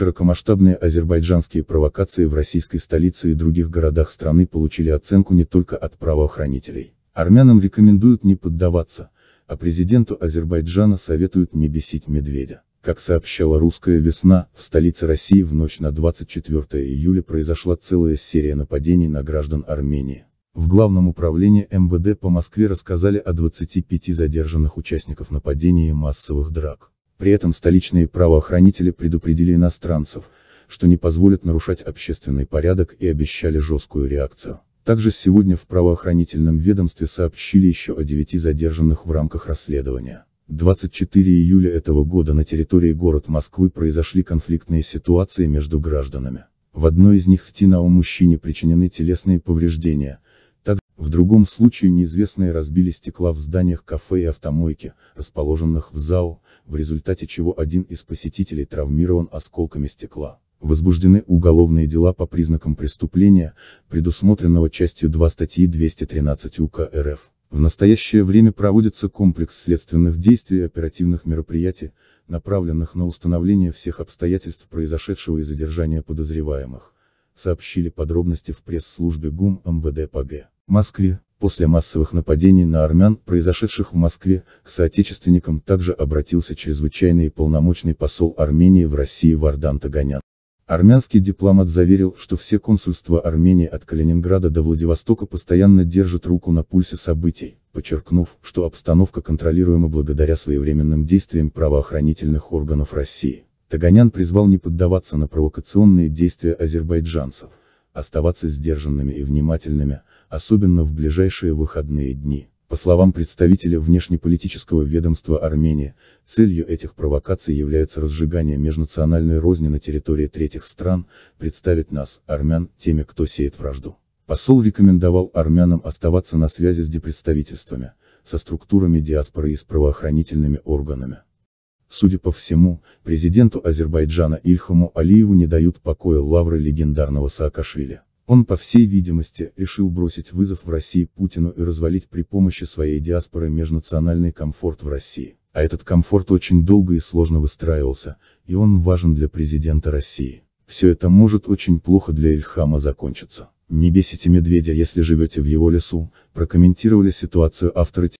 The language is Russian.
Широкомасштабные азербайджанские провокации в российской столице и других городах страны получили оценку не только от правоохранителей. Армянам рекомендуют не поддаваться, а президенту Азербайджана советуют не бесить медведя. Как сообщала «Русская весна», в столице России в ночь на 24 июля произошла целая серия нападений на граждан Армении. В Главном управлении МВД по Москве рассказали о 25 задержанных участников нападений и массовых драк. При этом столичные правоохранители предупредили иностранцев, что не позволят нарушать общественный порядок и обещали жесткую реакцию. Также сегодня в правоохранительном ведомстве сообщили еще о девяти задержанных в рамках расследования. 24 июля этого года на территории город Москвы произошли конфликтные ситуации между гражданами. В одной из них в Тинау мужчине причинены телесные повреждения, в другом случае неизвестные разбили стекла в зданиях кафе и автомойки, расположенных в ЗАО, в результате чего один из посетителей травмирован осколками стекла. Возбуждены уголовные дела по признакам преступления, предусмотренного частью 2 статьи 213 УК РФ. В настоящее время проводится комплекс следственных действий и оперативных мероприятий, направленных на установление всех обстоятельств произошедшего и задержания подозреваемых сообщили подробности в пресс-службе ГУМ МВД ПГ. Г. Москве. После массовых нападений на армян, произошедших в Москве, к соотечественникам также обратился чрезвычайный и полномочный посол Армении в России Вардан Таганян. Армянский дипломат заверил, что все консульства Армении от Калининграда до Владивостока постоянно держат руку на пульсе событий, подчеркнув, что обстановка контролируема благодаря своевременным действиям правоохранительных органов России. Таганян призвал не поддаваться на провокационные действия азербайджанцев, оставаться сдержанными и внимательными, особенно в ближайшие выходные дни. По словам представителя внешнеполитического ведомства Армении, целью этих провокаций является разжигание межнациональной розни на территории третьих стран, представить нас, армян, теми, кто сеет вражду. Посол рекомендовал армянам оставаться на связи с депредставительствами, со структурами диаспоры и с правоохранительными органами. Судя по всему, президенту Азербайджана Ильхаму Алиеву не дают покоя лавры легендарного Саакашвили. Он, по всей видимости, решил бросить вызов в России Путину и развалить при помощи своей диаспоры межнациональный комфорт в России. А этот комфорт очень долго и сложно выстраивался, и он важен для президента России. Все это может очень плохо для Ильхама закончиться. «Не бесите медведя, если живете в его лесу», прокомментировали ситуацию авторы